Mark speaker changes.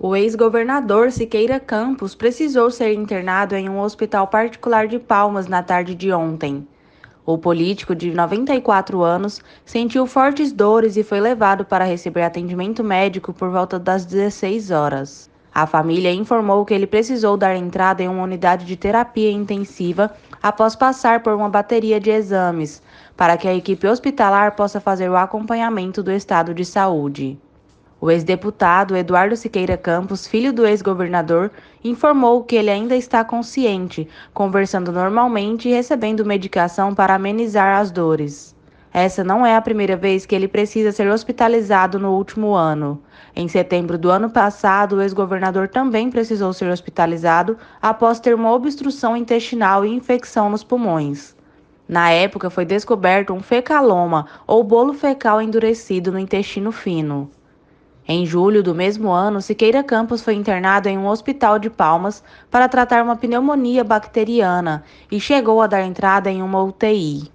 Speaker 1: O ex-governador Siqueira Campos precisou ser internado em um hospital particular de Palmas na tarde de ontem. O político de 94 anos sentiu fortes dores e foi levado para receber atendimento médico por volta das 16 horas. A família informou que ele precisou dar entrada em uma unidade de terapia intensiva após passar por uma bateria de exames, para que a equipe hospitalar possa fazer o acompanhamento do estado de saúde. O ex-deputado Eduardo Siqueira Campos, filho do ex-governador, informou que ele ainda está consciente, conversando normalmente e recebendo medicação para amenizar as dores. Essa não é a primeira vez que ele precisa ser hospitalizado no último ano. Em setembro do ano passado, o ex-governador também precisou ser hospitalizado após ter uma obstrução intestinal e infecção nos pulmões. Na época, foi descoberto um fecaloma, ou bolo fecal endurecido no intestino fino. Em julho do mesmo ano, Siqueira Campos foi internado em um hospital de Palmas para tratar uma pneumonia bacteriana e chegou a dar entrada em uma UTI.